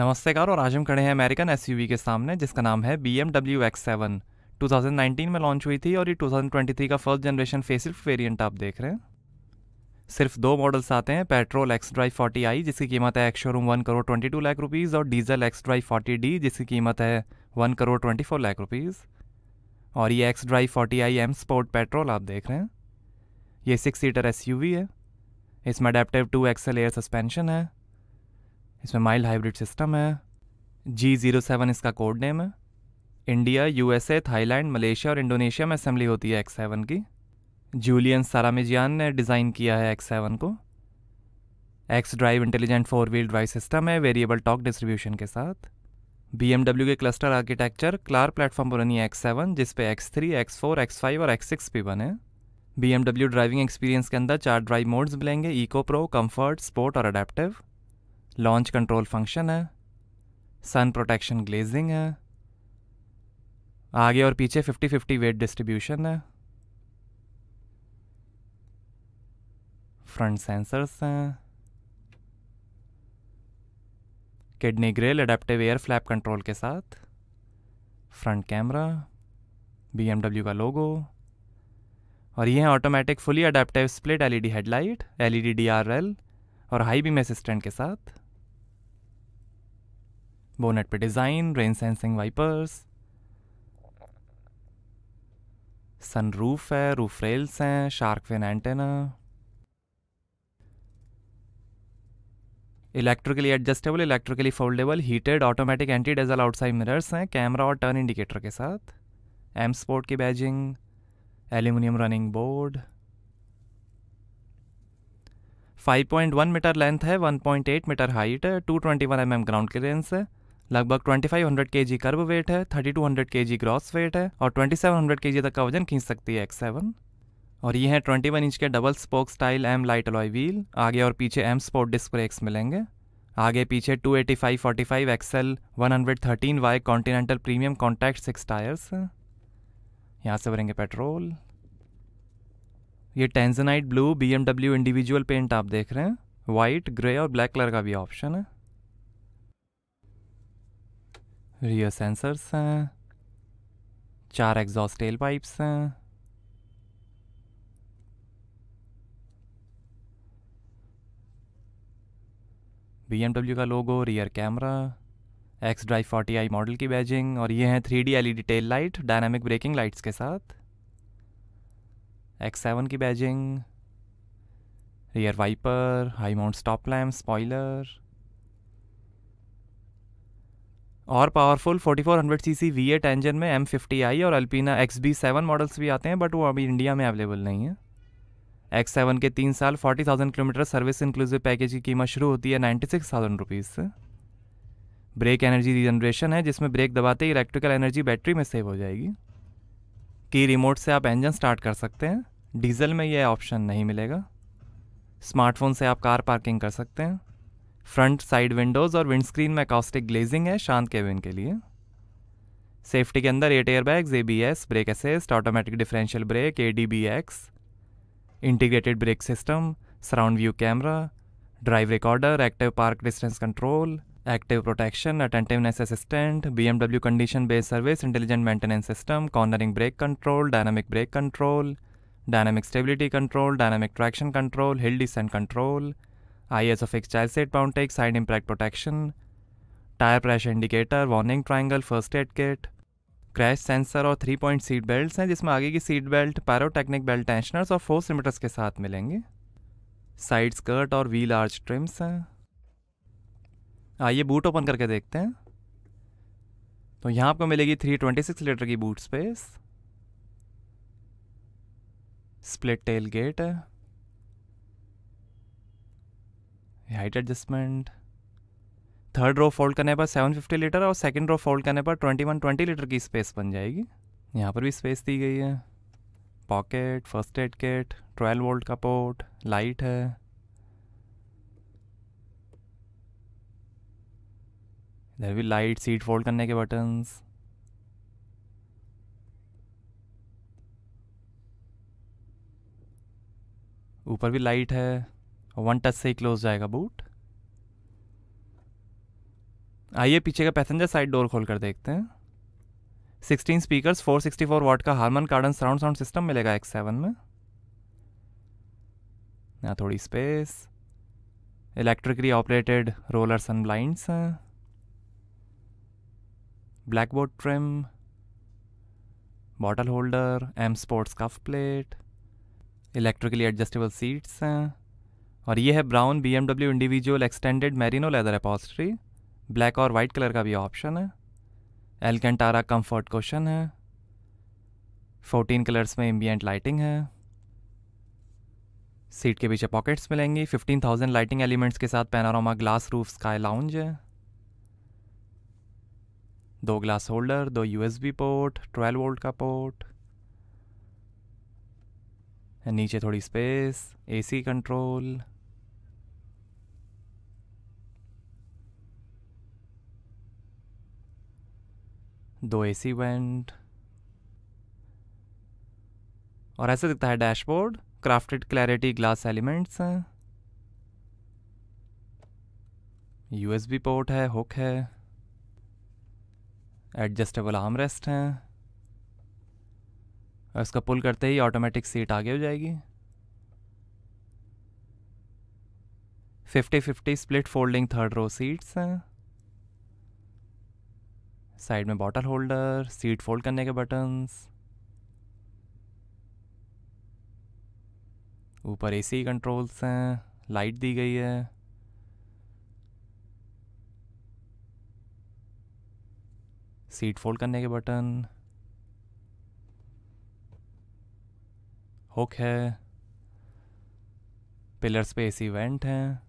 नमस्ते कार और आज हम खड़े हैं अमेरिकन एस के सामने जिसका नाम है B M W X seven 2019 में लॉन्च हुई थी और ये 2023 का फर्स्ट जनरेशन फेसिफ वेरियंट आप देख रहे हैं सिर्फ दो मॉडल्स आते हैं petrol X drive forty I जिसकी कीमत है ex showroom one crore twenty two lakh rupees और diesel X drive forty D जिसकी कीमत है one crore twenty four lakh rupees और ये X drive forty I M sport petrol आप देख रहे हैं ये सिक्स सीटर एस है इसमें adaptive two axle air suspension है इसमें माइल्ड हाइब्रिड सिस्टम है जी ज़ीरो सेवन इसका कोड नेम है इंडिया यूएसए थाईलैंड मलेशिया और इंडोनेशिया में असेंबली होती है एक्स सेवन की जूलियन सारामिजियान ने डिज़ाइन किया है एक्स सेवन को X drive intelligent four wheel drive system है वेरिएबल टॉक डिस्ट्रीब्यूशन के साथ बी के क्लस्टर आर्किटेक्चर क्लार प्लेटफॉर्म पर बनी है एक्स सेवन जिसपे X three X four X five और एक्स सिक्स भी बने बी ड्राइविंग एक्सपीरियंस के अंदर चार ड्राइव मोड्स मिलेंगे इको प्रो कम्फर्ट स्पोर्ट और अडेप्टिव लॉन्च कंट्रोल फंक्शन है सन प्रोटेक्शन ग्लेजिंग है आगे और पीछे 50-50 वेट डिस्ट्रीब्यूशन है फ्रंट सेंसर्स हैं kidney grille adaptive air flap control के साथ फ्रंट कैमरा बी का लोगो और ये है automatic fully adaptive split LED headlight LED DRL और हाई बीम असिस्टेंट के साथ बोनेट पे design rain sensing wipers sunroof है रूफ रेल्स हैं shark fin antenna electrically adjustable electrically foldable heated automatic anti dazzle outside mirrors हैं camera और turn indicator के साथ एम स्पोर्ट की badging aluminium running board 5.1 metre length है 1.8 metre height है 221 twenty one M M ground clearance है लगभग 2500 KG कर्ब wait है 3200 केजी ग्रॉस वेट है और 2700 केजी तक का वजन खींच सकती है एक्स सेवन और ये है 21 इंच के double spoke style M light alloy wheel आगे और पीछे एम स्पोर्ट डिस्क ब्रेक्स मिलेंगे आगे पीछे 285 five XL thirteen Y Continental premium contact six tyres यहाँ से भरेंगे पेट्रोल ये Tanzanite blue B individual paint आप देख रहे हैं वाइट ग्रे और ब्लैक कलर का भी ऑप्शन है रियर सेंसर्स हैं चार एग्जॉस्ट टेल पाइप्स हैं बी का logo rear camera X drive forty I model की बैजिंग और ये हैं three D L E D tail light dynamic braking lights के साथ एक्स सेवन की badging rear wiper high mount stop lamp spoiler और पावरफुल 4400 सीसी एट इंजन में I और Alpina X B seven models भी आते हैं बट वो अभी इंडिया में अवेलेबल नहीं है एक्स सेवन के तीन साल 40,000 किलोमीटर सर्विस इंक्लूसिव पैकेज की कीमत शुरू होती है 96,000 रुपीज़ से ब्रेक एनर्जी रिजनरेशन है जिसमें ब्रेक दबाते ही इलेक्ट्रिकल एनर्जी बैटरी में सेव हो जाएगी की रिमोट से आप इंजन स्टार्ट कर सकते हैं डीजल में यह ऑप्शन नहीं मिलेगा स्मार्टफोन से आप कार पार्किंग कर सकते हैं फ्रंट साइड विंडोज़ और विंडस्क्रीन में कास्टिक ग्लेजिंग है शांत केबिन के लिए सेफ्टी के अंदर eight air bags A B S brake assist automatic differential brake A D B X integrated brake system surround view camera drive recorder active park distance control active protection attentiveness assistant B M W condition based service intelligent maintenance system cornering brake control dynamic brake control dynamic stability control dynamic traction control hill descent control ISO fix X child state bound side impact protection tyre tire indicator warning warning first aid aid crash sensor और three point seat belt हैं जिसमें आगे की seat belt pyrotechnic belt tensioners और force limiters के साथ मिलेंगे side skirt और व्हील आर्च ट्रिम्स हैं आइए बूट ओपन करके देखते हैं तो यहाँ आपको मिलेगी 326 लीटर की boot space split tailgate है height adjustment third row fold करने पर 750 लीटर और सेकंड रो फोल्ड करने पर 2120 लीटर की स्पेस बन जाएगी यहाँ पर भी स्पेस दी गई है pocket first aid kit 12 volt का पोर्ट लाइट है इधर भी लाइट सीट फोल्ड करने के बटन्स ऊपर भी लाइट है वन टच से ही क्लोज जाएगा बूट आइए पीछे का पैसेंजर साइड डोर खोल कर देखते हैं सिक्सटीन स्पीकर्स 464 वाट का Harman Kardon surround sound system मिलेगा एक्स सेवन में यहाँ थोड़ी space electrically operated roller sun blinds हैं black board trim bottle holder M sports scuff plate electrically adjustable seats हैं और ये है brown B M W individual extended Merino leather upholstery black और वाइट कलर का भी ऑप्शन है एलकेंटारा कंफर्ट क्वेश्चन है फोर्टीन कलर्स में एम्बियंट लाइटिंग है सीट के पीछे पॉकेट्स मिलेंगी फिफ्टीन थाउजेंड लाइटिंग एलिमेंट्स के साथ panorama glass roof sky lounge है दो ग्लास होल्डर दो यूएसबी पोर्ट ट्वेल्व वोल्ट का पोर्ट नीचे थोड़ी स्पेस एसी कंट्रोल दो एसी वेंट और ऐसे दिखता है dashboard crafted clarity glass elements हैं यूएसबी पोर्ट है हुक है एडजस्टेबल आर्म रेस्ट हैं और इसका पुल करते ही ऑटोमेटिक सीट आगे हो जाएगी 50-50 split folding third row seats हैं साइड में बॉटल होल्डर सीट फोल्ड करने के बटन्स ऊपर एसी कंट्रोल्स हैं लाइट दी गई है सीट फोल्ड करने के बटन हुक है पिलर्स पे एसी वेंट हैं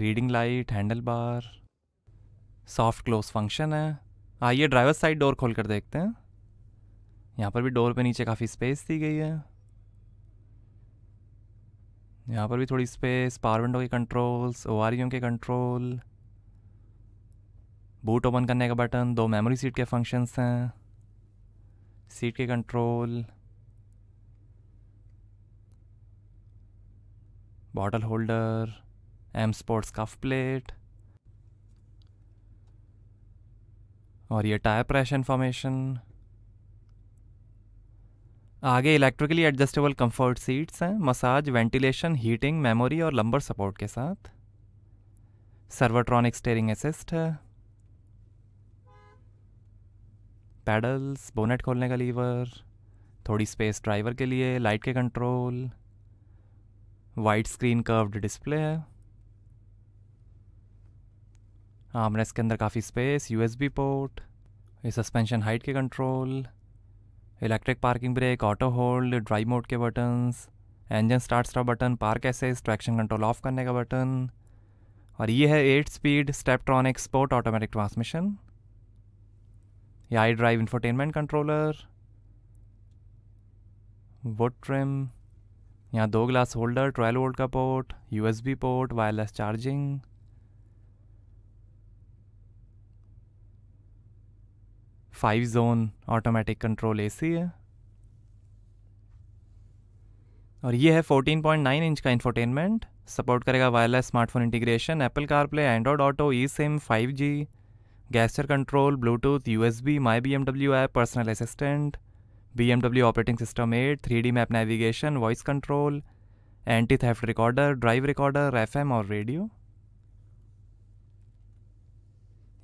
reading light handle bar soft close function है आइए ड्राइवर साइड डोर खोल कर देखते हैं यहाँ पर भी डोर पे नीचे काफ़ी स्पेस दी गई है यहाँ पर भी थोड़ी स्पेस पावर विंडो के कंट्रोल्स ओ के कंट्रोल बूट ओपन करने का बटन दो मेमोरी सीट के फंक्शंस हैं सीट के control bottle holder M sports scuff plate और ये टायर प्रेशर इन्फॉर्मेशन आगे इलेक्ट्रिकली एडजस्टेबल कंफर्ट सीट्स हैं मसाज वेंटिलेशन हीटिंग मेमोरी और लंबर सपोर्ट के साथ सर्वोट्रॉनिक स्टेयरिंग असिस्ट है पैडल्स बोनेट खोलने का लीवर थोड़ी स्पेस ड्राइवर के लिए लाइट के control white screen curved display है आमरेस हाँ, के अंदर काफ़ी स्पेस बी पोर्ट ये सस्पेंशन हाइट के control electric parking brake auto hold drive mode के buttons engine start stop button park assist traction control off करने का बटन और ये है eight speed Steptronic sport automatic transmission ये I drive infotainment controller wood trim यहाँ दो glass holder twelve volt का port USB port wireless charging five zone automatic control AC है और ये है 14.9 इंच का इंफोटेनमेंट सपोर्ट करेगा wireless smartphone integration Apple CarPlay Android auto E SIM five G gesture control Bluetooth U S B my B M W app personal assistant B M W operating system eight three D map navigation voice control anti theft recorder drive recorder F M और radio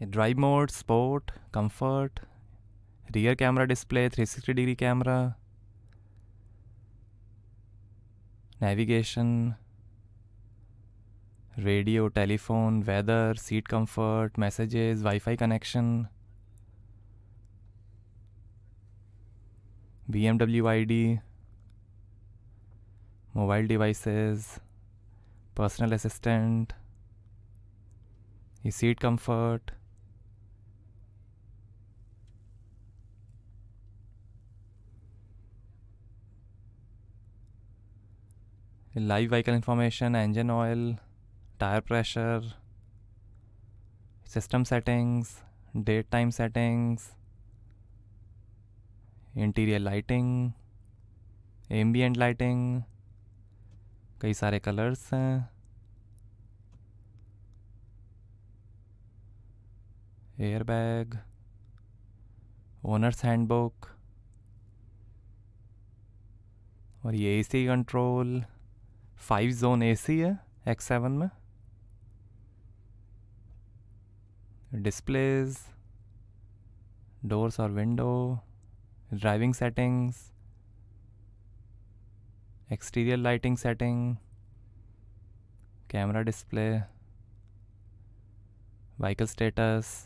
drive mode sport comfort rear camera display, 360 degree camera, navigation, radio, telephone, weather, seat comfort, messages, Wi-Fi connection, BMW ID, mobile devices, personal assistant, seat comfort, live vehicle information engine oil tyre pressure system settings date time settings interior lighting ambient lighting कई सारे colours हैं bag owner's handbook और ये AC control five zone AC है X seven में displays doors और window driving settings exterior lighting setting camera display vehicle status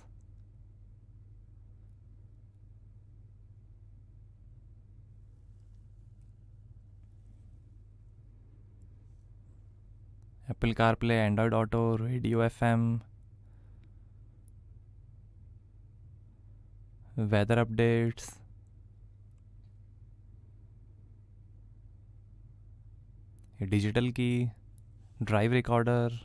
Apple car play Android auto radio F M weather updates digital key drive recorder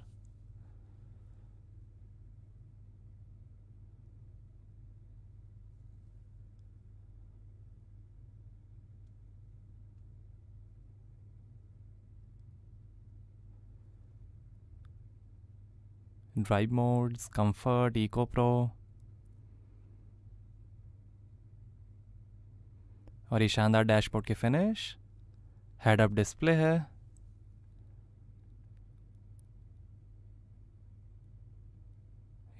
drive modes comfort eco pro और ये शानदार dashboard की finish head up display है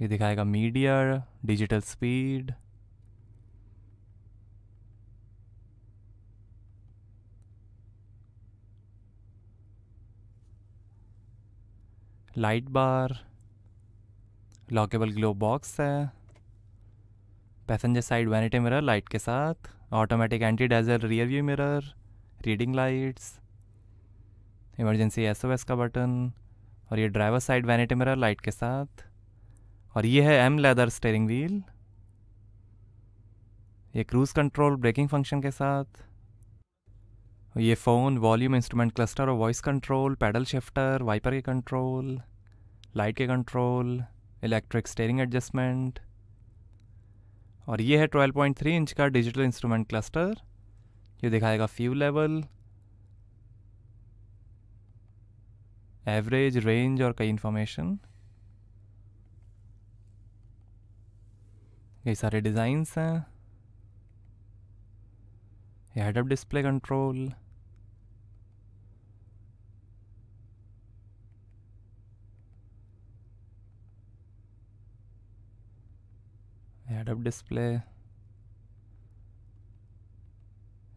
ये दिखाएगा मीडियर digital speed light bar lockable glove box है passenger side vanity mirror light के साथ automatic anti dazzle rear view mirror reading lights emergency SOS का बटन और ये driver side vanity mirror light के साथ और ये है एम लेदर स्टेयरिंग व्हील ये क्रूज़ कंट्रोल ब्रेकिंग फंक्शन के साथ ये फ़ोन वॉल्यूम इंस्ट्रूमेंट क्लस्टर और voice control paddle shifter wiper के कंट्रोल लाइट के कंट्रोल इलेक्ट्रिक स्टेयरिंग एडजस्टमेंट और ये है 12.3 इंच का डिजिटल इंस्ट्रूमेंट क्लस्टर ये दिखाएगा फ्यू लेवल एवरेज रेंज और कई इन्फॉर्मेशन कई सारे डिज़ाइंस हैं head up display control head up display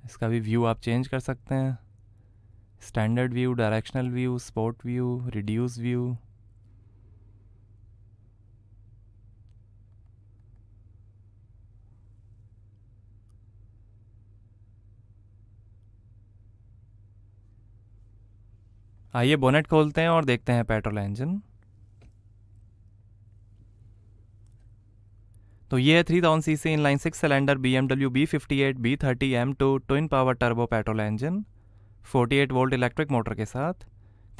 इसका भी व्यू आप चेंज कर सकते हैं standard view directional view sport view reduce view आइए बोनेट खोलते हैं और देखते हैं पेट्रोल इंजन तो ये है three thousand C C in line six cylinder B M W B fifty eight B thirty M two twin power turbo petrol engine forty eight volt electric motor के साथ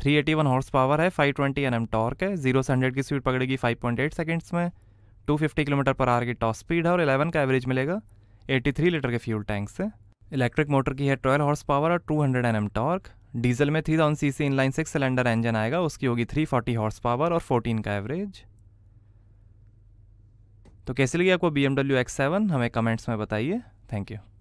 three eighty one horse power है five twenty N M torque है zero से hundred की speed पकड़ेगी five point eight seconds में two fifty kilometre पर आर की टॉप स्पीड है और इलेवन का एवरेज मिलेगा एटी थ्री लीटर के फ्यूल टैंक से इलेक्ट्रिक मोटर की है ट्वेल्व हॉर्स पावर और two hundred N M torque diesel में three thousand C C in line six cylinder engine आएगा उसकी होगी थ्री फोर्टी हॉर्स पावर और फोर्टीन का एवरेज तो कैसे लगी आपको B M W X seven हमें कमेंट्स में बताइए थैंक यू